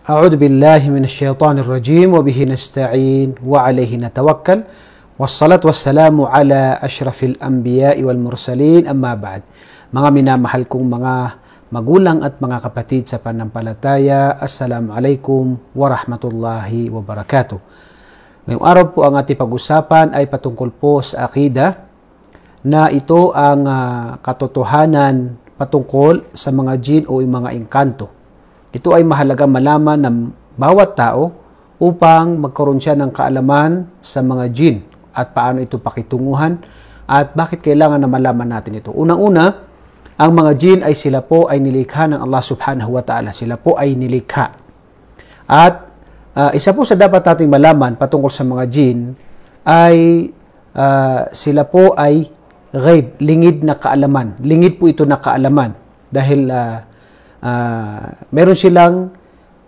أعوذ بالله من الشيطان الرجيم وبه نستعين وعليه نتوكل والصلاة والسلام على أشرف الأنبياء والمرسلين أما بعد mga minamahal kong mga magulang at mga kapatid sa panampalataya, Assalamu alaikum wa rahmatullahi wa barakatuh. Ngayong araw po ang ating pag-usapan ay patungkol po sa akida na ito ang uh, katotohanan patungkol sa mga jin o mga engkanto. Ito ay mahalaga malaman ng bawat tao upang magkaroon siya ng kaalaman sa mga gene at paano ito pakitunguhan at bakit kailangan na malaman natin ito. Unang-una, ang mga jin ay sila po ay nilikha ng Allah subhanahu wa ta'ala. Sila po ay nilikha. At uh, isa po sa dapat nating malaman patungkol sa mga jin ay uh, sila po ay ghaib, lingid na kaalaman. Lingid po ito na kaalaman. Dahil uh, uh, meron silang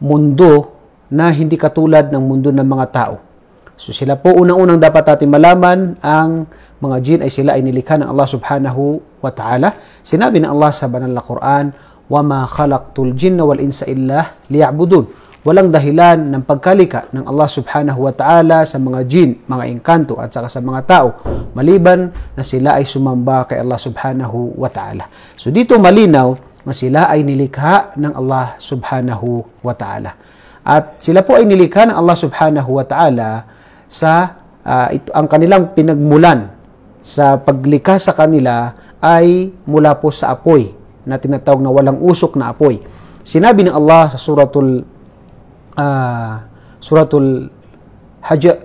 mundo na hindi katulad ng mundo ng mga tao. So sila po unang-unang dapat natin malaman ang mga jin ay sila ay nilikha ng Allah subhanahu wa ta'ala. Sinabi ng Allah sa banal na Quran, وَمَا خَلَقْتُ الْجِنَّ وَالْإِنْسَ إِلَّا لِيَعْبُدُونَ walang dahilan ng pagkalika ng Allah subhanahu wa ta'ala sa mga jin, mga engkanto at saka sa mga tao, maliban na sila ay sumamba kay Allah subhanahu wa ta'ala. So dito malinaw na sila ay nilikha ng Allah subhanahu wa ta'ala. At sila po ay nilikha ng Allah subhanahu wa ta'ala sa uh, ito, ang kanilang pinagmulan sa paglikha sa kanila ay mula po sa apoy na tinatawag na walang usok na apoy. Sinabi ng Allah sa suratul uh, suratul Hajar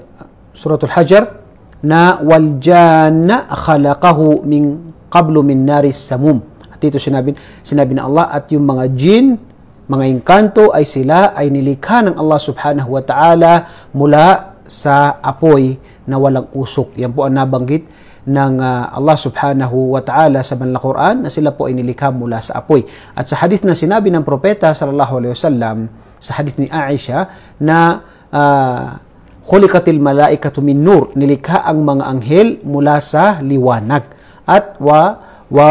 suratul Hajar na wal janna khalaqahu min qablu min naris samum at ito sinabi, sinabi ng Allah at yung mga jin, mga engkanto ay sila ay nilikha ng Allah subhanahu wa ta'ala mula sa apoy na walang usok. Yan po ang nabanggit ng ah, Allah subhanahu wa ta'ala sa banal Quran na sila po ay nilikha mula sa apoy. At sa hadith na sinabi ng propeta sallallahu alaihi wasallam sa hadith ni Aisha na uh, ah, Khulikatil malaikatu min nur, nilikha ang mga anghel mula sa liwanag. At wa wa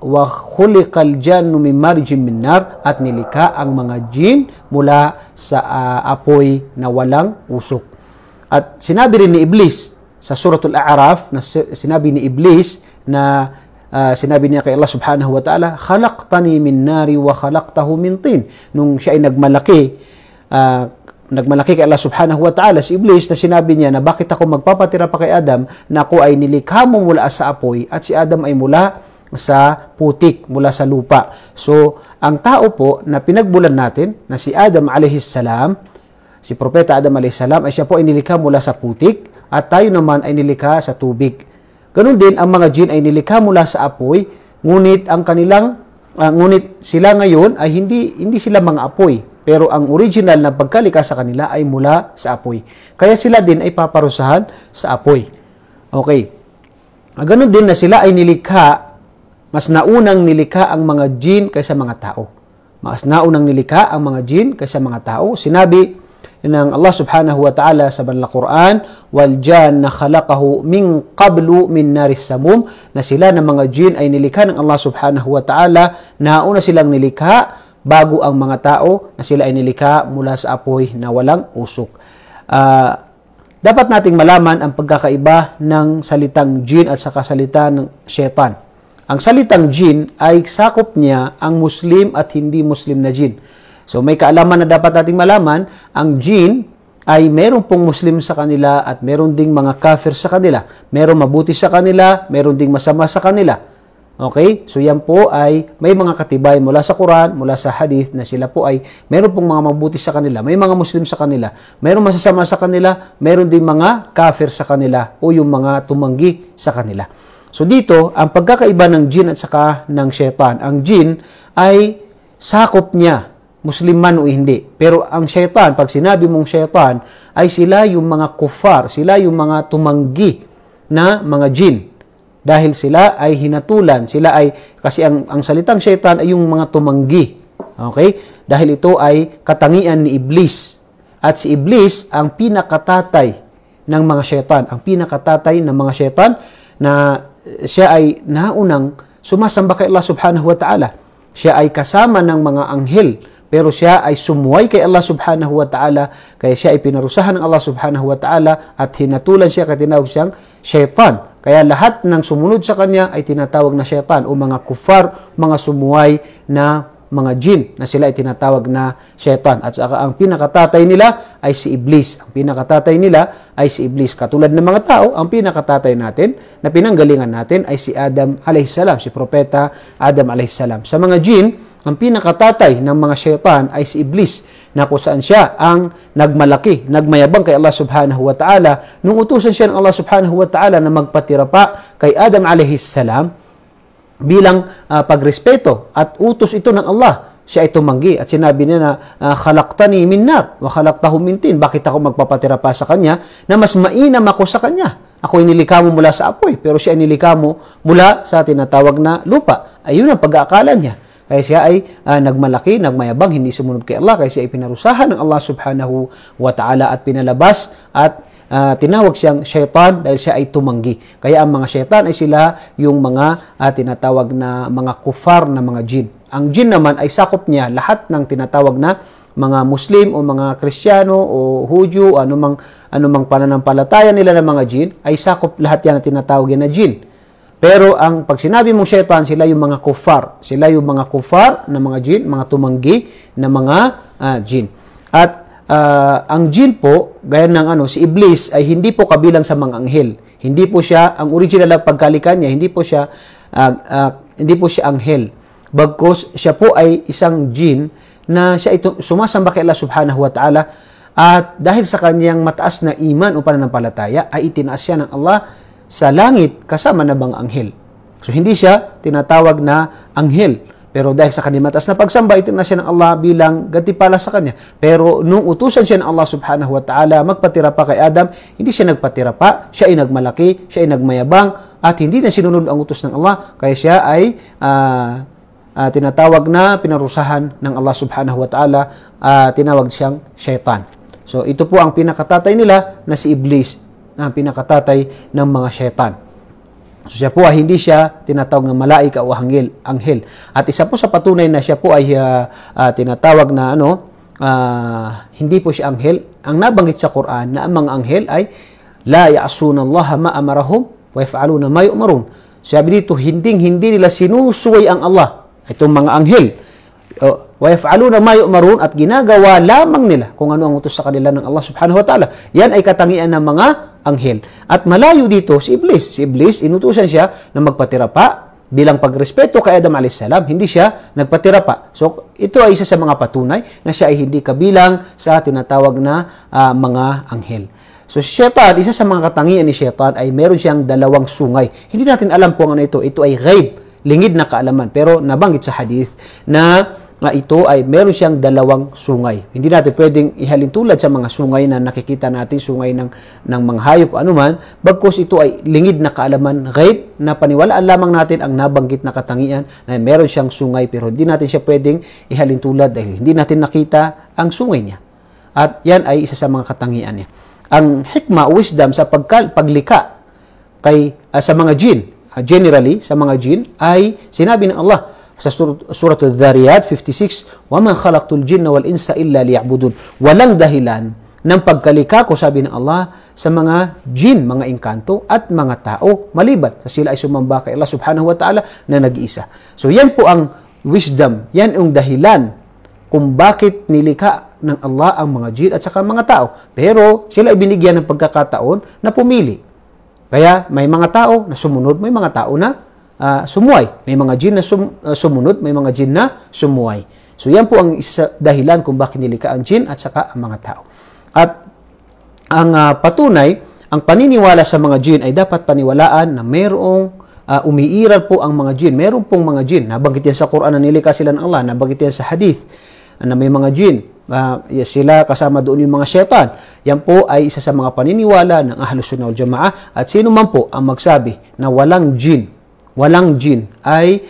wa khuliqal jannu min marjin min nar at nilikha ang mga jin mula sa uh, apoy na walang usok. At sinabi rin ni Iblis sa suratul A'raf na sinabi ni Iblis na uh, sinabi niya kay Allah subhanahu wa ta'ala, khalaqtani min nari wa khalaqtahu min tin. Nung siya ay nagmalaki, uh, nagmalaki kay Allah subhanahu wa ta'ala si Iblis na sinabi niya na bakit ako magpapatira pa kay Adam na ako ay nilikha mo mula sa apoy at si Adam ay mula sa putik mula sa lupa. So, ang tao po na pinagbulan natin na si Adam a.s., si Propeta Adam a.s. ay siya po ay mula sa putik at tayo naman ay nilikha sa tubig. Ganun din ang mga jin ay nilikha mula sa apoy, ngunit ang kanilang uh, ngunit sila ngayon ay hindi hindi sila mga apoy, pero ang original na pagkalika sa kanila ay mula sa apoy. Kaya sila din ay paparusahan sa apoy. Okay. Ganun din na sila ay nilikha mas naunang nilika ang mga jin kaysa mga tao. Mas naunang nilika ang mga jin kaysa mga tao. Sinabi ng Allah subhanahu wa ta'ala sa banal Quran, wal jan na khalaqahu min qablu min naris samum, na sila ng mga jin ay nilika ng Allah subhanahu wa ta'ala, nauna silang nilikha bago ang mga tao na sila ay nilika mula sa apoy na walang usok. Uh, dapat nating malaman ang pagkakaiba ng salitang jin at saka salita ng shaitan. Ang salitang jinn ay sakop niya ang Muslim at hindi Muslim na jinn. So may kaalaman na dapat nating malaman, ang jinn ay meron pong Muslim sa kanila at meron ding mga kafir sa kanila. Meron mabuti sa kanila, meron ding masama sa kanila. Okay? So yan po ay may mga katibay mula sa Quran, mula sa Hadith na sila po ay meron pong mga mabuti sa kanila, may mga Muslim sa kanila, meron masasama sa kanila, meron ding mga kafir sa kanila o yung mga tumanggi sa kanila. So dito, ang pagkakaiba ng jin at saka ng shaitan. Ang jin ay sakop niya, Muslim man o hindi. Pero ang shaitan, pag sinabi mong shaitan, ay sila yung mga kufar, sila yung mga tumanggi na mga jin. Dahil sila ay hinatulan, sila ay, kasi ang, ang salitang shaitan ay yung mga tumanggi. Okay? Dahil ito ay katangian ni Iblis. At si Iblis ang pinakatatay ng mga shaitan, ang pinakatatay ng mga shaitan na siya ay naunang sumasamba kay Allah subhanahu wa ta'ala. Siya ay kasama ng mga anghel, pero siya ay sumuway kay Allah subhanahu wa ta'ala, kaya siya ay pinarusahan ng Allah subhanahu wa ta'ala at hinatulan siya katinawag siyang shaitan. Kaya lahat ng sumunod sa kanya ay tinatawag na shaytan o mga kufar, mga sumuway na mga jin na sila ay tinatawag na shaitan. At saka ang pinakatatay nila ay si Iblis. Ang pinakatatay nila ay si Iblis. Katulad ng mga tao, ang pinakatatay natin na pinanggalingan natin ay si Adam alaihissalam, si propeta Adam alaihissalam. Sa mga jin, ang pinakatatay ng mga shaitan ay si Iblis na kung saan siya ang nagmalaki, nagmayabang kay Allah subhanahu wa ta'ala. Nung utusan siya ng Allah subhanahu wa ta'ala na magpatira pa kay Adam alaihissalam, bilang uh, pagrespeto at utos ito ng Allah siya ay tumanggi at sinabi niya na uh, ah, khalaktani min nar wa khalaktahu min tin. Bakit ako magpapatira pa sa kanya na mas mainam ako sa kanya? Ako ay nilikha mo mula sa apoy, pero siya ay nilikha mo mula sa tinatawag na lupa. Ayun ang pag-aakala niya. Kaya siya ay uh, nagmalaki, nagmayabang, hindi sumunod kay Allah. Kaya siya ay pinarusahan ng Allah subhanahu wa ta'ala at pinalabas at uh, tinawag siyang shaitan dahil siya ay tumanggi. Kaya ang mga shaitan ay sila yung mga uh, tinatawag na mga kufar na mga jin. Ang jin naman ay sakop niya lahat ng tinatawag na mga Muslim o mga Kristiyano o Hudyo o anumang, anumang pananampalataya nila ng mga jin ay sakop lahat yan na tinatawag yan na jin. Pero ang pag sinabi mong shaitan, sila yung mga kufar. Sila yung mga kufar na mga jin, mga tumanggi na mga uh, jin. At uh, ang jinn po, gaya ng ano, si Iblis ay hindi po kabilang sa mga anghel. Hindi po siya, ang original na pagkalikan niya, hindi po siya, uh, uh, hindi po siya anghel. Bagkos siya po ay isang jinn na siya ito, sumasamba kay Allah subhanahu wa ta'ala at dahil sa kanyang mataas na iman o pananampalataya ay itinaas siya ng Allah sa langit kasama na bang anghel. So hindi siya tinatawag na anghel pero dahil sa kanyang mataas na pagsamba, itinala siya ng Allah bilang gantipala sa kanya. Pero nung utusan siya ng Allah subhanahu wa ta'ala, magpatira pa kay Adam, hindi siya nagpatira pa, siya ay nagmalaki, siya ay nagmayabang, at hindi na sinunod ang utos ng Allah, kaya siya ay uh, uh, tinatawag na pinarusahan ng Allah subhanahu wa ta'ala, uh, tinawag siyang shaitan. So ito po ang pinakatatay nila na si Iblis, na pinakatatay ng mga shaitan. So siya po ay hindi siya tinatawag na malaika o anghel, anghel. At isa po sa patunay na siya po ay uh, uh, tinatawag na ano, uh, hindi po siya anghel. Ang nabanggit sa Quran na ang mga anghel ay la ya'suna Allah ma amarahum wa yaf'aluna ma yu'marun. Sabi dito, hinding hindi nila sinusuway ang Allah. Itong mga anghel. Uh, وَيَفْعَلُونَ مَا يُؤْمَرُونَ at ginagawa lamang nila kung ano ang utos sa kanila ng Allah subhanahu wa ta'ala. Yan ay katangian ng mga anghel. At malayo dito si Iblis. Si Iblis, inutusan siya na magpatira pa bilang pagrespeto kay Adam a.s. Hindi siya nagpatira pa. So, ito ay isa sa mga patunay na siya ay hindi kabilang sa tinatawag na uh, mga anghel. So shaitan, isa sa mga katangian ni shaitan ay meron siyang dalawang sungay. Hindi natin alam kung ano ito. Ito ay ghaib, lingid na kaalaman. Pero nabanggit sa hadith na na ito ay meron siyang dalawang sungay. Hindi natin pwedeng ihalin tulad sa mga sungay na nakikita natin, sungay ng, ng mga hayop o anuman, bagkos ito ay lingid na kaalaman, ghaib, na paniwalaan lamang natin ang nabanggit na katangian na meron siyang sungay pero hindi natin siya pwedeng ihalin tulad dahil hindi natin nakita ang sungay niya. At yan ay isa sa mga katangian niya. Ang hikma, wisdom sa pagkal, paglika kay, uh, sa mga jin, uh, generally sa mga jin, ay sinabi ng Allah, sa Surah Al-Dhariyat 56, وَمَا خَلَقْتُ الْجِنَّ وَالْإِنْسَ إِلَّا لِيَعْبُدُونَ Walang dahilan ng pagkalika ko, sabi ng Allah, sa mga jin, mga engkanto at mga tao, maliban sa sila ay sumamba kay Allah subhanahu wa ta'ala na nag-iisa. So yan po ang wisdom, yan yung dahilan kung bakit nilika ng Allah ang mga jin at saka mga tao. Pero sila ay binigyan ng pagkakataon na pumili. Kaya may mga tao na sumunod, may mga tao na uh, ah, sumuway. May mga jin na sum, uh, sumunod, may mga jin na sumuway. So yan po ang isa dahilan kung bakit nilika ang jin at saka ang mga tao. At ang uh, patunay, ang paniniwala sa mga jin ay dapat paniwalaan na mayroong uh, umiiral po ang mga jin. Meron pong mga jin. Nabanggit yan sa Quran na nilika sila ng Allah. Nabanggit yan sa hadith na may mga jin. Uh, sila kasama doon yung mga syaitan. Yan po ay isa sa mga paniniwala ng Ahlus Sunnah wal Jamaah at sino man po ang magsabi na walang jin walang jin, ay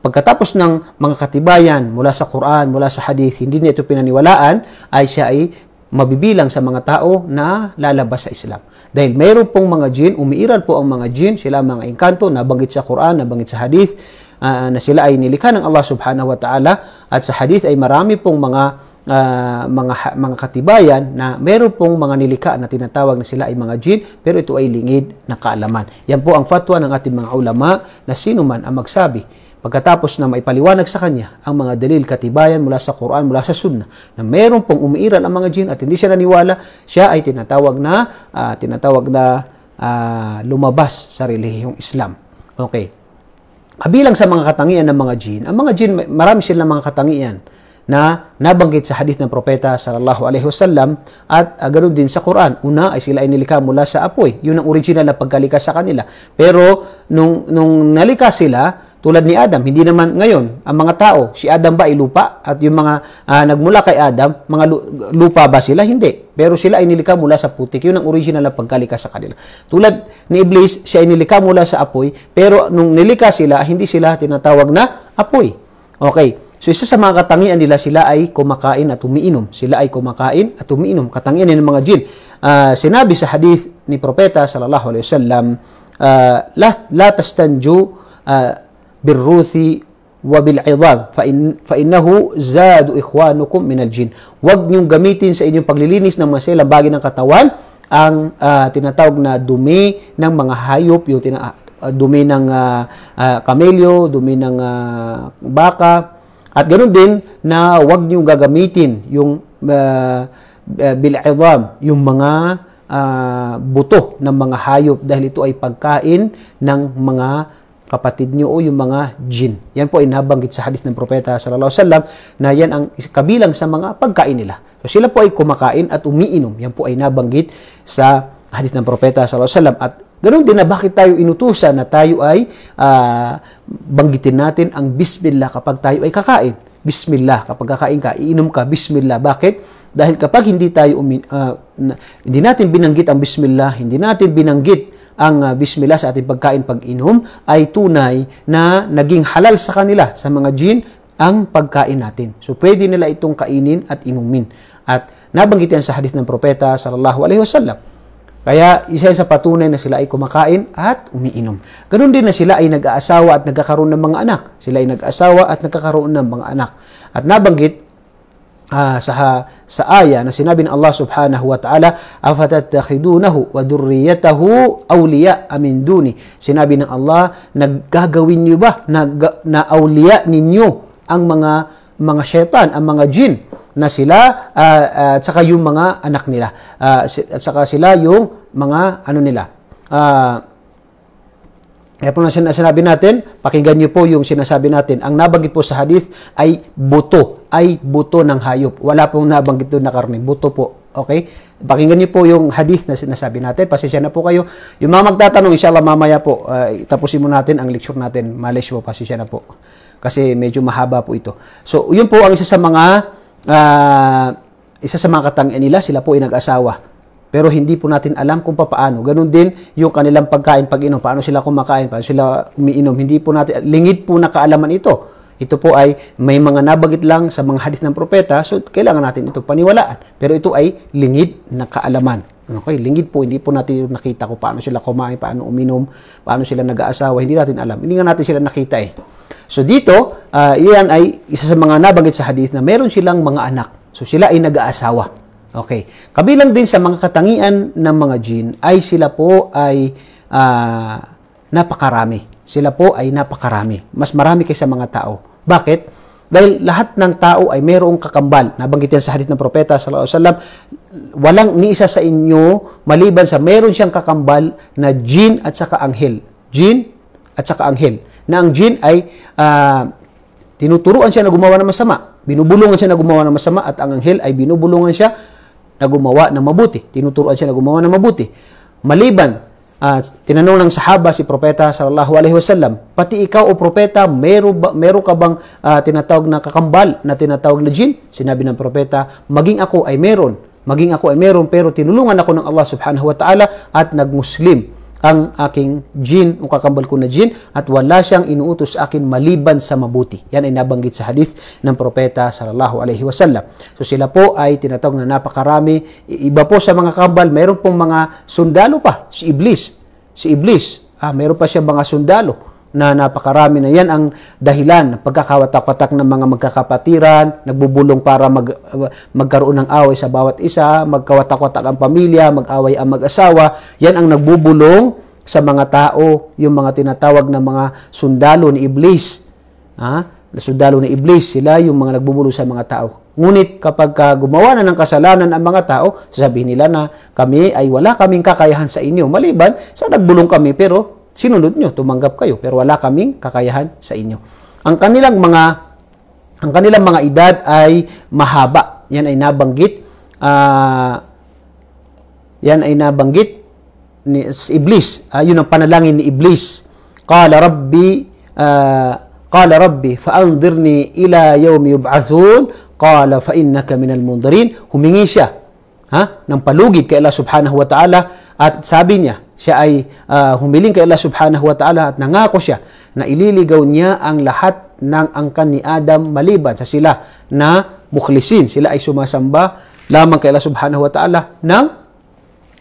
pagkatapos ng mga katibayan mula sa Quran, mula sa hadith, hindi niya ito pinaniwalaan, ay siya ay mabibilang sa mga tao na lalabas sa Islam. Dahil mayroon pong mga jin, umiiral po ang mga jin, sila mga engkanto, nabanggit sa Quran, nabanggit sa hadith, uh, na sila ay nilikha ng Allah subhanahu wa ta'ala at sa hadith ay marami pong mga uh, mga mga katibayan na meron pong mga nilika na tinatawag na sila ay mga jin pero ito ay lingid na kaalaman. Yan po ang fatwa ng ating mga ulama na sino man ang magsabi pagkatapos na maipaliwanag sa kanya ang mga dalil katibayan mula sa Quran, mula sa Sunnah na meron pong umiiral ang mga jin at hindi siya naniwala, siya ay tinatawag na uh, tinatawag na uh, lumabas sa relihiyong Islam. Okay. Kabilang sa mga katangian ng mga jin, ang mga jin, marami silang mga katangian na nabanggit sa hadith ng propeta sallallahu alaihi wasallam at uh, ah, ganoon din sa Quran. Una ay sila ay nilikha mula sa apoy. Yun ang original na pagkalikha sa kanila. Pero nung nung nalikha sila tulad ni Adam, hindi naman ngayon ang mga tao, si Adam ba ay lupa at yung mga uh, nagmula kay Adam, mga lupa ba sila? Hindi. Pero sila ay nilikha mula sa putik. Yun ang original na pagkalikha sa kanila. Tulad ni Iblis, siya ay nilikha mula sa apoy, pero nung nilikha sila, hindi sila tinatawag na apoy. Okay. So isa sa mga katangian nila sila ay kumakain at umiinom. Sila ay kumakain at umiinom. Katangian ng mga jin. Uh, sinabi sa hadith ni Propeta sallallahu alaihi wasallam, uh, la, la tastanju uh, birruthi wa bil idab fa, in, fa innahu zadu ikhwanukum min al jin. Huwag niyong gamitin sa inyong paglilinis ng mga silang ng katawan ang uh, tinatawag na dumi ng mga hayop, yung tina, uh, dumi ng uh, uh, kamelyo, dumi ng uh, baka, at ganoon din na huwag niyo gagamitin yung uh, ah, ah, bil'idam, yung mga uh, buto ng mga hayop dahil ito ay pagkain ng mga kapatid niyo o yung mga jin. Yan po ay nabanggit sa hadith ng propeta sallallahu alaihi wasallam na yan ang kabilang sa mga pagkain nila. So sila po ay kumakain at umiinom. Yan po ay nabanggit sa hadith ng propeta sallallahu alaihi wasallam at Ganon din na bakit tayo inutusan na tayo ay uh, banggitin natin ang bismillah kapag tayo ay kakain. Bismillah. Kapag kakain ka, iinom ka, bismillah. Bakit? Dahil kapag hindi tayo uh, na, hindi natin binanggit ang bismillah, hindi natin binanggit ang uh, bismillah sa ating pagkain pag-inom ay tunay na naging halal sa kanila sa mga jin ang pagkain natin. So pwede nila itong kainin at inumin. At nabanggit yan sa hadith ng propeta sallallahu alaihi wasallam kaya isa sa patunay na sila ay kumakain at umiinom. Ganun din na sila ay nag-aasawa at nagkakaroon ng mga anak. Sila ay nag aasawa at nagkakaroon ng mga anak. At nabanggit uh, sa sa aya na sinabi ng Allah Subhanahu wa Ta'ala, "Afatattakhidunahu wa durriyatahu awliya amin duni." Sinabi ng Allah, "Naggagawin niyo ba na, na ninyo ang mga mga syaitan, ang mga jinn? na sila uh, uh, at saka yung mga anak nila. Uh, at saka sila yung mga ano nila. Uh, kaya po na sinabi natin, pakinggan niyo po yung sinasabi natin. Ang nabanggit po sa hadith ay buto, ay buto ng hayop. Wala pong nabanggit doon na karne, buto po. Okay? Pakinggan niyo po yung hadith na sinasabi natin. Pasensya na po kayo. Yung mga magtatanong, inshallah mamaya po, uh, tapusin mo natin ang lecture natin. Malaysia po, pasensya na po. Kasi medyo mahaba po ito. So, yun po ang isa sa mga uh, isa sa mga katangian nila, sila po ay nag-asawa. Pero hindi po natin alam kung paano. Ganun din yung kanilang pagkain, pag-inom. Paano sila kumakain, paano sila umiinom. Hindi po natin, lingid po nakaalaman ito. Ito po ay may mga nabagit lang sa mga hadith ng propeta, so kailangan natin ito paniwalaan. Pero ito ay lingid na kaalaman. Okay, lingid po, hindi po natin nakita kung paano sila kumain, paano uminom, paano sila nag-aasawa, hindi natin alam. Hindi nga natin sila nakita eh. So dito, uh, ah, yan ay isa sa mga nabanggit sa hadith na meron silang mga anak. So sila ay nag-aasawa. Okay. Kabilang din sa mga katangian ng mga jin ay sila po ay uh, napakarami. Sila po ay napakarami. Mas marami kaysa mga tao. Bakit? Dahil lahat ng tao ay mayroong kakambal. Nabanggit yan sa hadith ng propeta sallallahu alaihi wasallam, walang ni isa sa inyo maliban sa meron siyang kakambal na jin at saka anghel. Jin at saka anghel na ang jinn ay uh, tinuturuan siya na gumawa ng masama. Binubulungan siya na gumawa ng masama at ang anghel ay binubulungan siya na gumawa ng mabuti. Tinuturuan siya na gumawa ng mabuti. Maliban, uh, tinanong ng sahaba si Propeta sallallahu alaihi wasallam, pati ikaw o Propeta, meron, ba, meron ka bang uh, tinatawag na kakambal na tinatawag na jin? Sinabi ng Propeta, maging ako ay meron. Maging ako ay meron pero tinulungan ako ng Allah subhanahu wa ta'ala at nagmuslim ang aking jin o kakambal ko na jin at wala siyang inuutos sa akin maliban sa mabuti. Yan ay nabanggit sa hadith ng propeta sallallahu alaihi wasallam. So sila po ay tinatawag na napakarami. Iba po sa mga kambal, mayroon pong mga sundalo pa, si Iblis. Si Iblis, ah, mayroon pa siya mga sundalo na napakarami na yan ang dahilan ng pagkakawatak-watak ng mga magkakapatiran, nagbubulong para mag, magkaroon ng away sa bawat isa, magkawatak-watak ang pamilya, mag-away ang mag-asawa, yan ang nagbubulong sa mga tao, yung mga tinatawag na mga sundalo ni Iblis. Ha? Sundalo ni Iblis, sila yung mga nagbubulong sa mga tao. Ngunit kapag gumawa na ng kasalanan ang mga tao, sasabihin nila na kami ay wala kaming kakayahan sa inyo. Maliban sa nagbulong kami pero sinunod nyo, tumanggap kayo, pero wala kaming kakayahan sa inyo. Ang kanilang mga ang kanilang mga edad ay mahaba. Yan ay nabanggit uh, yan ay nabanggit ni si Iblis. Uh, yun ang panalangin ni Iblis. Qala Rabbi uh, Qala Rabbi fa'anzirni ila yawmi yub'athun. Qala fa innaka minal mundirin. Humingi siya ha, ng palugid kay Allah subhanahu wa ta'ala at sabi niya, siya ay uh, humiling kay Allah subhanahu wa ta'ala at nangako siya na ililigaw niya ang lahat ng angkan ni Adam maliban sa sila na mukhlisin. Sila ay sumasamba lamang kay Allah subhanahu wa ta'ala ng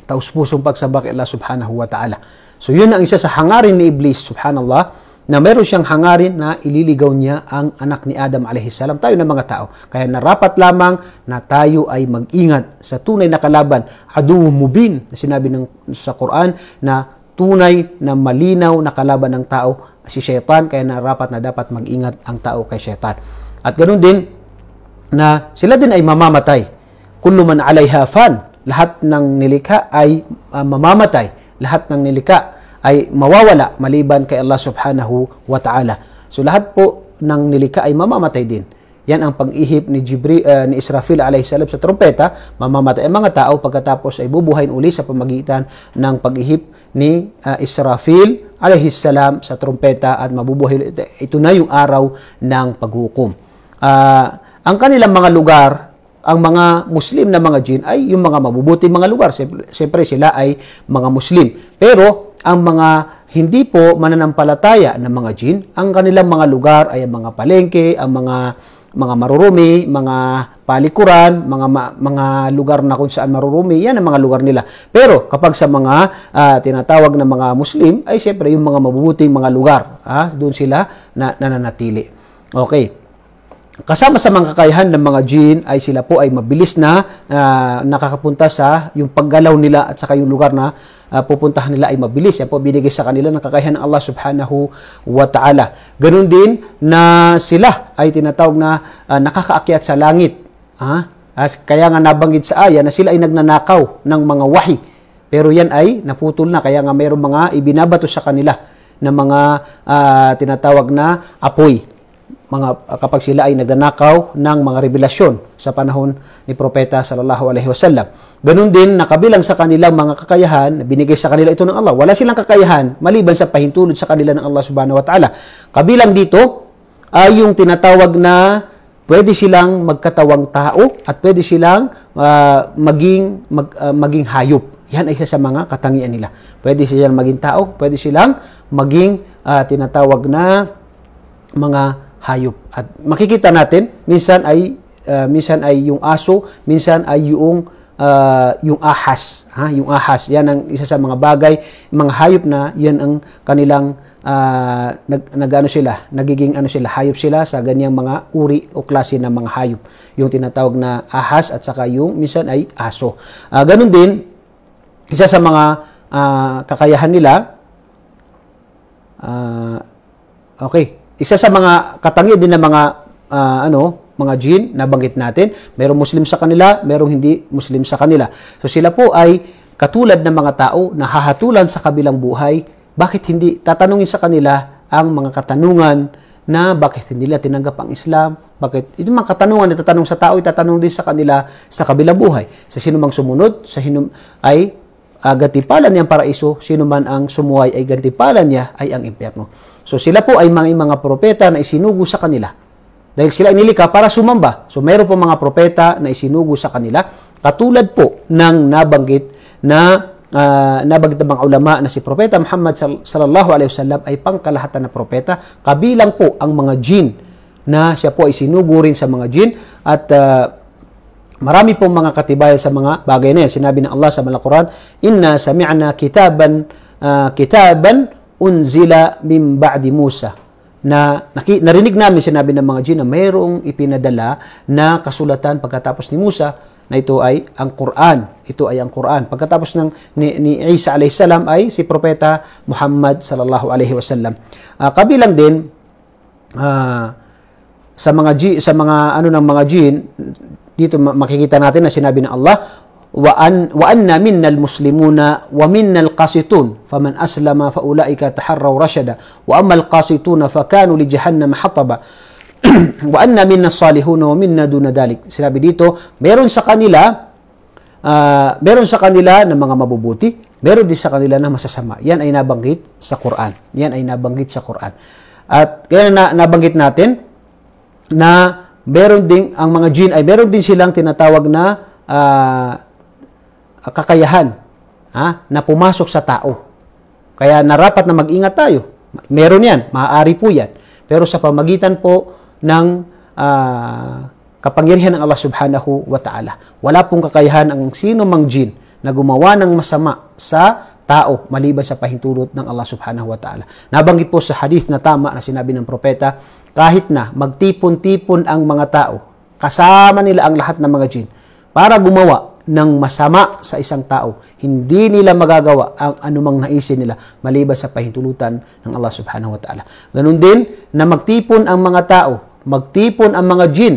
taus-pusong pagsamba kay Allah subhanahu wa ta'ala. So yun ang isa sa hangarin ni Iblis, subhanallah, na meron siyang hangarin na ililigaw niya ang anak ni Adam alaihissalam, tayo ng mga tao. Kaya narapat lamang na tayo ay mag-ingat sa tunay na kalaban, adu mubin, na sinabi ng, sa Quran na tunay na malinaw na kalaban ng tao si Shaitan, kaya narapat na dapat mag-ingat ang tao kay Shaitan. At ganoon din na sila din ay mamamatay. Kullu man alayha fan, lahat ng nilikha ay uh, mamamatay, lahat ng nilikha ay mawawala maliban kay Allah subhanahu wa ta'ala. So lahat po ng nilika ay mamamatay din. Yan ang pag-ihip ni, Jibri, uh, ni Israfil alayhi salam sa trompeta, mamamatay ang mga tao pagkatapos ay bubuhayin uli sa pamagitan ng pag-ihip ni uh, Israfil salam sa trompeta at mabubuhay. Ito na yung araw ng paghukom. Uh, ah, ang kanilang mga lugar, ang mga Muslim na mga jin ay yung mga mabubuting mga lugar. Siyempre sila ay mga Muslim. Pero ang mga hindi po mananampalataya ng mga jin. Ang kanilang mga lugar ay ang mga palengke, ang mga mga marurumi, mga palikuran, mga mga lugar na kung saan marurumi, yan ang mga lugar nila. Pero kapag sa mga uh, tinatawag na mga Muslim, ay siyempre yung mga mabubuting mga lugar, ha? Ah, doon sila na nananatili. Okay. Kasama sa mga kakayahan ng mga gene ay sila po ay mabilis na uh, nakakapunta sa yung paggalaw nila at sa kayong lugar na uh, pupuntahan nila ay mabilis. Yan po binigay sa kanila ng kakayahan ng Allah subhanahu wa ta'ala. Ganun din na sila ay tinatawag na uh, nakakaakyat sa langit. Ha? Uh, kaya nga nabanggit sa aya na sila ay nagnanakaw ng mga wahi. Pero yan ay naputol na kaya nga mayroong mga ibinabato sa kanila ng mga uh, tinatawag na apoy mga ah, kapag sila ay nagnanakaw ng mga revelasyon sa panahon ni propeta sallallahu alaihi wasallam. Ganun din nakabilang sa kanilang mga kakayahan, binigay sa kanila ito ng Allah. Wala silang kakayahan maliban sa pahintulot sa kanila ng Allah subhanahu wa taala. Kabilang dito ay yung tinatawag na pwede silang magkatawang tao at pwede silang uh, maging mag, uh, maging hayop. Yan ay isa sa mga katangian nila. Pwede silang maging tao, pwede silang maging uh, tinatawag na mga hayop. At makikita natin, minsan ay uh, minsan ay yung aso, minsan ay yung uh, yung ahas, ha? Yung ahas, yan ang isa sa mga bagay, mga hayop na yan ang kanilang uh, nag ano sila, nagiging ano sila, hayop sila sa ganyang mga uri o klase ng mga hayop. Yung tinatawag na ahas at saka yung minsan ay aso. Uh, ganun din isa sa mga uh, kakayahan nila uh, okay isa sa mga katangi din ng mga uh, ano, mga jin na banggit natin, merong Muslim sa kanila, merong hindi Muslim sa kanila. So sila po ay katulad ng mga tao na hahatulan sa kabilang buhay, bakit hindi tatanungin sa kanila ang mga katanungan na bakit hindi nila tinanggap ang Islam, bakit ito mga katanungan na sa tao, itatanong din sa kanila sa kabilang buhay. Sa sino mang sumunod, sa hinum ay uh, gantipalan niya ang paraiso, sino man ang sumuway ay gantipalan niya ay ang impyerno. So sila po ay mga mga propeta na isinugo sa kanila. Dahil sila inilika para sumamba. So meron po mga propeta na isinugo sa kanila. Katulad po ng nabanggit na uh, nabanggit ng mga ulama na si Propeta Muhammad sallallahu alaihi wasallam ay pangkalahatan na propeta. Kabilang po ang mga jin na siya po ay sinugo rin sa mga jin at uh, marami pong mga katibayan sa mga bagay na yan. Sinabi ng Allah sa Malakuran, Inna sami'na kitaban uh, kitaban unzila min ba'di Musa na narinig namin sinabi ng mga Jin na mayroong ipinadala na kasulatan pagkatapos ni Musa na ito ay ang Quran. Ito ay ang Quran. Pagkatapos ng ni, ni Isa alayhisalam ay si propeta Muhammad sallallahu alaihi wasallam. Uh, kabilang din uh, sa mga jin, sa mga ano ng mga jin dito makikita natin na sinabi ng Allah وأن وأن منا المسلمون ومنا القاسطون فمن أسلم فأولئك تحروا رشدا وأما القاسطون فكانوا لجهنم حطبا وأن منا الصالحون ومنا دون ذلك sinabi dito meron sa kanila uh, meron sa kanila ng mga mabubuti meron din sa kanila na masasama yan ay nabanggit sa Quran yan ay nabanggit sa Quran at kaya na, nabanggit natin na meron ding ang mga jin ay meron din silang tinatawag na uh, Ah, kakayahan ha, na pumasok sa tao. Kaya narapat na mag-ingat tayo. Meron yan, maaari po yan. Pero sa pamagitan po ng uh, kapangyarihan ng Allah subhanahu wa ta'ala. Wala pong kakayahan ang sino mang jin na gumawa ng masama sa tao maliban sa pahintulot ng Allah subhanahu wa ta'ala. Nabanggit po sa hadith na tama na sinabi ng propeta, kahit na magtipon-tipon ang mga tao, kasama nila ang lahat ng mga jin, para gumawa ng masama sa isang tao. Hindi nila magagawa ang anumang naisin nila maliban sa pahintulutan ng Allah subhanahu wa ta'ala. Ganun din na magtipon ang mga tao, magtipon ang mga jin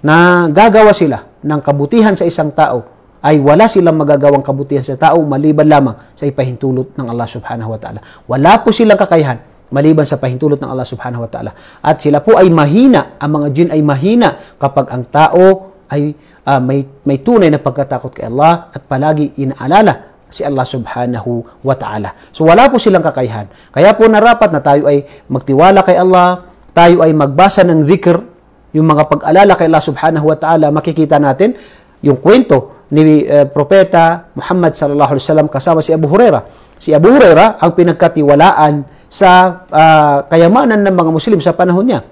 na gagawa sila ng kabutihan sa isang tao ay wala silang magagawang kabutihan sa tao maliban lamang sa ipahintulot ng Allah subhanahu wa ta'ala. Wala po silang kakayahan maliban sa pahintulot ng Allah subhanahu wa ta'ala. At sila po ay mahina, ang mga jin ay mahina kapag ang tao ay uh, may, may tunay na pagkatakot kay Allah at palagi inaalala si Allah subhanahu wa ta'ala. So wala po silang kakayahan. Kaya po narapat na tayo ay magtiwala kay Allah, tayo ay magbasa ng dhikr, yung mga pag-alala kay Allah subhanahu wa ta'ala, makikita natin yung kwento ni uh, Propeta Muhammad sallallahu alaihi wasallam kasama si Abu Huraira. Si Abu Huraira ang pinagkatiwalaan sa uh, kayamanan ng mga Muslim sa panahon niya.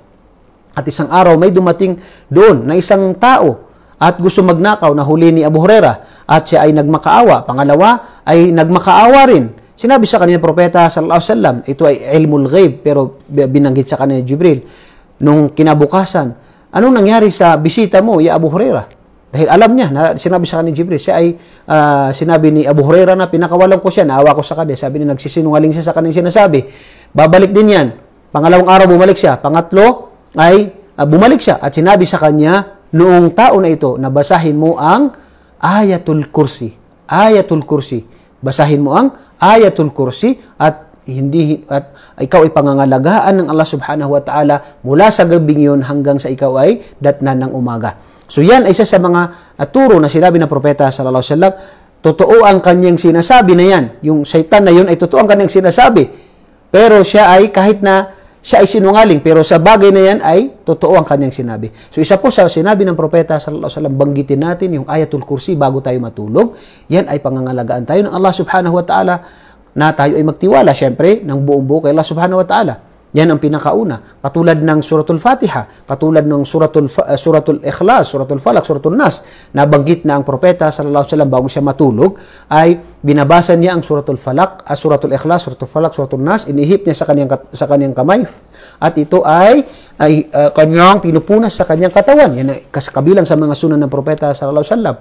At isang araw may dumating doon na isang tao at gusto magnakaw na huli ni Abu Huraira at siya ay nagmakaawa. Pangalawa ay nagmakaawa rin. Sinabi sa kanila propeta sallallahu alaihi wasallam, ito ay ilmul ghaib pero binanggit sa kanila Jibril nung kinabukasan. Anong nangyari sa bisita mo, ya Abu Huraira? Dahil alam niya, na, sinabi sa kanila Jibril, siya ay uh, sinabi ni Abu Huraira na pinakawalan ko siya, naawa ko sa kanya. Sabi niya, nagsisinungaling siya sa kanyang sinasabi. Babalik din yan. Pangalawang araw bumalik siya. Pangatlo ay uh, bumalik siya at sinabi sa kanya noong taon na ito na basahin mo ang Ayatul Kursi. Ayatul Kursi. Basahin mo ang Ayatul Kursi at hindi at ikaw ay pangangalagaan ng Allah Subhanahu wa Ta'ala mula sa gabi yon hanggang sa ikaw ay datnan ng umaga. So yan ay isa sa mga turo na sinabi ng propeta sallallahu alaihi wasallam. Totoo ang kanyang sinasabi na yan. Yung shaitan na yun ay totoo ang kanyang sinasabi. Pero siya ay kahit na siya ay sinungaling pero sa bagay na yan ay totoo ang kanyang sinabi. So isa po sa sinabi ng propeta sallallahu alaihi wasallam banggitin natin yung ayatul kursi bago tayo matulog. Yan ay pangangalagaan tayo ng Allah subhanahu wa ta'ala na tayo ay magtiwala syempre ng buong buo kay Allah subhanahu wa ta'ala. Yan ang pinakauna. Katulad ng Suratul Fatiha, katulad ng Suratul, uh, Suratul Ikhlas, Suratul Falak, Suratul Nas, nabanggit na ang propeta sallallahu alaihi wasallam bago siya matulog ay binabasa niya ang Suratul Falak, uh, ah, Suratul Ikhlas, Suratul Falak, Suratul Nas, inihip niya sa kanyang sa kanyang kamay at ito ay ay uh, kanyang pinupunas sa kanyang katawan. Yan ang kabilang sa mga sunan ng propeta sallallahu alaihi wasallam.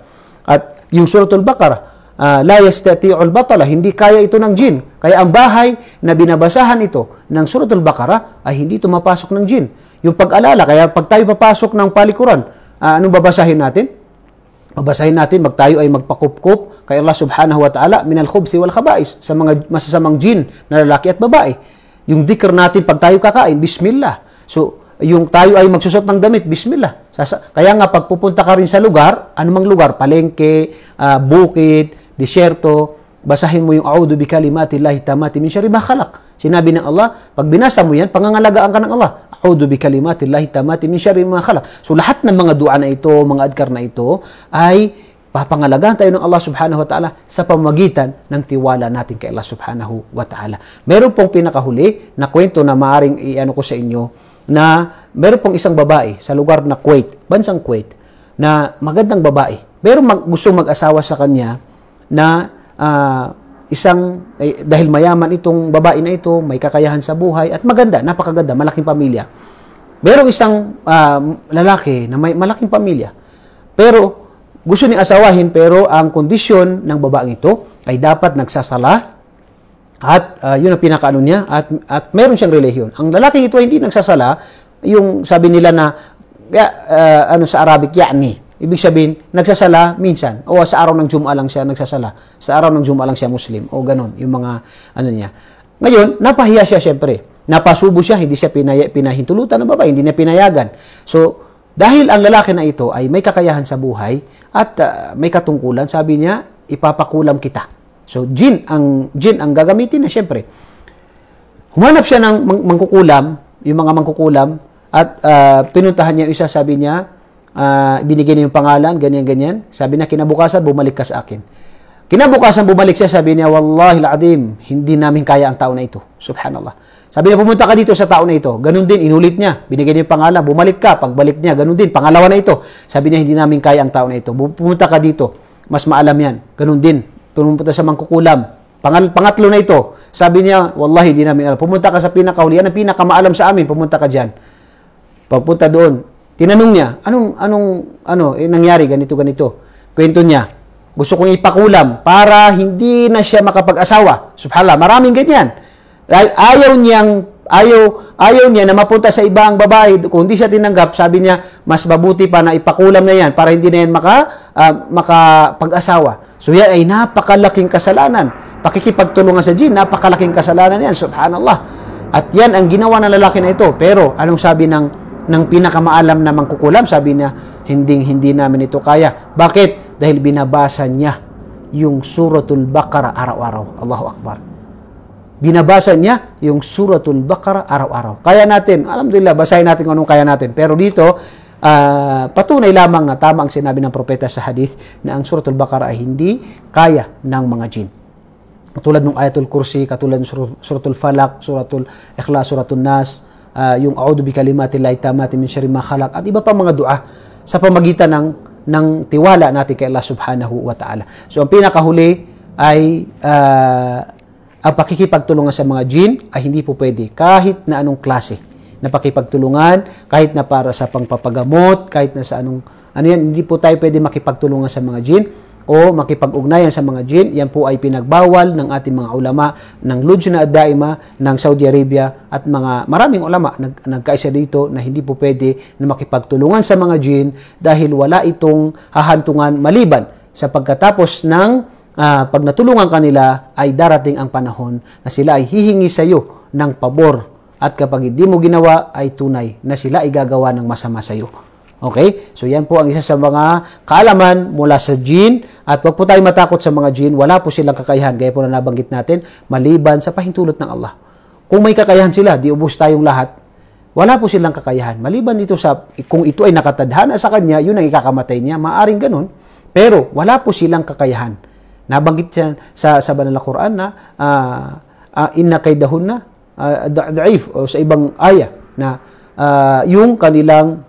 At yung Suratul Baqarah uh, la yastati'ul batala, hindi kaya ito ng jin. Kaya ang bahay na binabasahan ito ng suratul Bakara ay hindi ito mapasok ng jin. Yung pag-alala, kaya pag tayo papasok ng palikuran, uh, anong babasahin natin? Babasahin natin, magtayo ay magpakupkup kay Allah subhanahu wa ta'ala minal khubsi wal khabais sa mga masasamang jin na lalaki at babae. Yung dikr natin pag tayo kakain, bismillah. So, yung tayo ay magsusot ng damit, bismillah. kaya nga pagpupunta ka rin sa lugar, anumang lugar, palengke, uh, bukid, disyerto, basahin mo yung A'udhu bi kalimatillahi tamati min syarri ma khalaq. Sinabi ng Allah, pag binasa mo yan, pangangalagaan ka ng Allah. A'udhu bi kalimatillahi tamati min syarri ma khalaq. So lahat ng mga dua na ito, mga adkar na ito, ay papangalagaan tayo ng Allah subhanahu wa ta'ala sa pamagitan ng tiwala natin kay Allah subhanahu wa ta'ala. Meron pong pinakahuli na kwento na maaring iano ko sa inyo na meron pong isang babae sa lugar na Kuwait, bansang Kuwait, na magandang babae. Meron mag, gusto mag-asawa sa kanya na uh, isang, eh, dahil mayaman itong babae na ito, may kakayahan sa buhay, at maganda, napakaganda, malaking pamilya. Merong isang uh, lalaki na may malaking pamilya, pero gusto niyang asawahin, pero ang kondisyon ng babaeng ito ay dapat nagsasala, at uh, yun ang pinakaano niya, at, at meron siyang relihiyon. Ang lalaking ito ay hindi nagsasala, yung sabi nila na, uh, ano sa Arabic, yani, Ibig sabihin, nagsasala minsan. O sa araw ng Jum'a lang siya nagsasala. Sa araw ng Jum'a lang siya Muslim. O ganun, yung mga ano niya. Ngayon, napahiya siya syempre. Napasubo siya, hindi siya pinaya, pinahintulutan ng ano babae, hindi niya pinayagan. So, dahil ang lalaki na ito ay may kakayahan sa buhay at uh, may katungkulan, sabi niya, ipapakulam kita. So, gin ang, gin ang gagamitin na syempre. Humanap siya ng mangkukulam, yung mga mangkukulam, at uh, pinuntahan niya isa, sabi niya, uh, ah, binigyan niya yung pangalan, ganyan-ganyan. Sabi na, kinabukasan, bumalik ka sa akin. Kinabukasan, bumalik siya, sabi niya, Wallahi al adim, hindi namin kaya ang tao na ito. Subhanallah. Sabi niya, pumunta ka dito sa tao na ito. Ganun din, inulit niya. Binigyan niya yung pangalan, bumalik ka. Pagbalik niya, ganun din. Pangalawa na ito. Sabi niya, hindi namin kaya ang tao na ito. Pumunta ka dito. Mas maalam yan. Ganun din. Pumunta sa mangkukulam. Pangal, pangatlo na ito. Sabi niya, wallahi, hindi namin alam. Pumunta ka sa pinakahuli. Yan ang pinakamaalam sa amin. Pumunta ka dyan. Pagpunta doon, Tinanong niya, anong, anong, ano, eh, nangyari, ganito, ganito. Kwento niya, gusto kong ipakulam para hindi na siya makapag-asawa. Subhanallah, maraming ganyan. Dahil ayaw niyang, ayaw, ayaw niya na mapunta sa ibang babae. Kung hindi siya tinanggap, sabi niya, mas mabuti pa na ipakulam na yan para hindi na yan maka, uh, makapag-asawa. So yan ay napakalaking kasalanan. Pakikipagtulungan sa jin, napakalaking kasalanan yan. Subhanallah. At yan ang ginawa ng lalaki na ito. Pero anong sabi ng ng pinakamaalam na mangkukulam, sabi niya, hindi, hindi namin ito kaya. Bakit? Dahil binabasa niya yung suratul Baqarah araw-araw. Allahu Akbar. Binabasa niya yung suratul Baqarah araw-araw. Kaya natin, alhamdulillah, basahin natin kung anong kaya natin. Pero dito, uh, patunay lamang na tama ang sinabi ng propeta sa hadith na ang suratul Baqarah ay hindi kaya ng mga jin. Katulad ng ayatul kursi, katulad ng suratul falak, suratul ikhlas, suratul nas, uh, yung A'udhu bi kalimatillahi tamati min syarri ma khalaq at iba pa mga dua sa pamagitan ng ng tiwala natin kay Allah subhanahu wa ta'ala. So ang pinakahuli ay uh, ang pakikipagtulungan sa mga jin ay hindi po pwede kahit na anong klase na pakipagtulungan, kahit na para sa pangpapagamot, kahit na sa anong ano yan, hindi po tayo pwede makipagtulungan sa mga jin o makipag-ugnayan sa mga jin, yan po ay pinagbawal ng ating mga ulama ng Lujna at Daima ng Saudi Arabia at mga maraming ulama nag, nagkaisa dito na hindi po pwede na makipagtulungan sa mga jin dahil wala itong hahantungan maliban sa pagkatapos ng uh, ah, pag natulungan kanila ay darating ang panahon na sila ay hihingi sa iyo ng pabor at kapag hindi mo ginawa ay tunay na sila ay gagawa ng masama sa iyo. Okay? So yan po ang isa sa mga kaalaman mula sa gene at wag po tayo matakot sa mga gene. Wala po silang kakayahan gaya po na nabanggit natin maliban sa pahintulot ng Allah. Kung may kakayahan sila, di ubos tayong lahat. Wala po silang kakayahan. Maliban dito sa kung ito ay nakatadhana sa kanya, yun ang ikakamatay niya. Maaring ganun. Pero wala po silang kakayahan. Nabanggit siya sa, sa banal na Quran na uh, uh, inna kaydahun na uh, ah, da'if o sa ibang aya, na uh, yung kanilang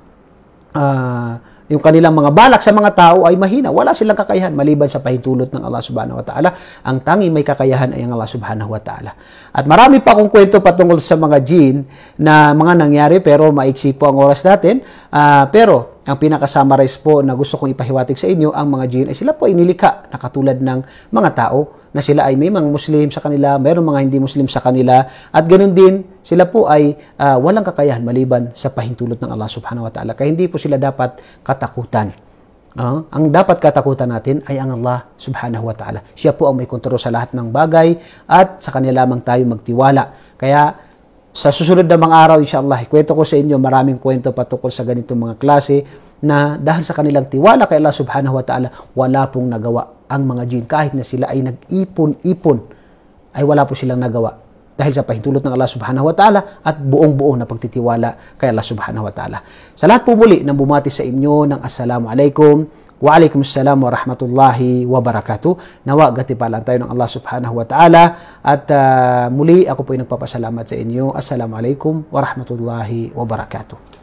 uh, yung kanilang mga balak sa mga tao ay mahina. Wala silang kakayahan maliban sa pahintulot ng Allah subhanahu wa ta'ala. Ang tanging may kakayahan ay ang Allah subhanahu wa ta'ala. At marami pa akong kwento patungkol sa mga jin na mga nangyari pero maiksi po ang oras natin. Uh, pero ang pinakasummarize po na gusto kong ipahiwatig sa inyo, ang mga jinn ay sila po ay nilika na katulad ng mga tao na sila ay may mga Muslim sa kanila, mayroong mga hindi Muslim sa kanila at ganoon din sila po ay uh, walang kakayahan maliban sa pahintulot ng Allah subhanahu wa ta'ala. Kaya hindi po sila dapat katakutan. Uh, ang dapat katakutan natin ay ang Allah subhanahu wa ta'ala. Siya po ang may kontrol sa lahat ng bagay at sa kanila lamang tayo magtiwala. Kaya sa susunod na mga araw, inshallah, kwento ko sa inyo maraming kwento patukol sa ganitong mga klase na dahil sa kanilang tiwala kay Allah subhanahu wa ta'ala, wala pong nagawa ang mga jin. Kahit na sila ay nag-ipon-ipon, ay wala po silang nagawa dahil sa pahintulot ng Allah subhanahu wa ta'ala at buong-buo na pagtitiwala kay Allah subhanahu wa ta'ala. Sa lahat po muli nang bumati sa inyo ng Assalamu alaikum Wa alaikumussalam wa rahmatullahi wa barakatuh. Nawa gatipalan tayo ng Allah subhanahu wa ta'ala. At uh, muli ako po ay nagpapasalamat sa inyo. Assalamualaikum wa rahmatullahi wa barakatuh.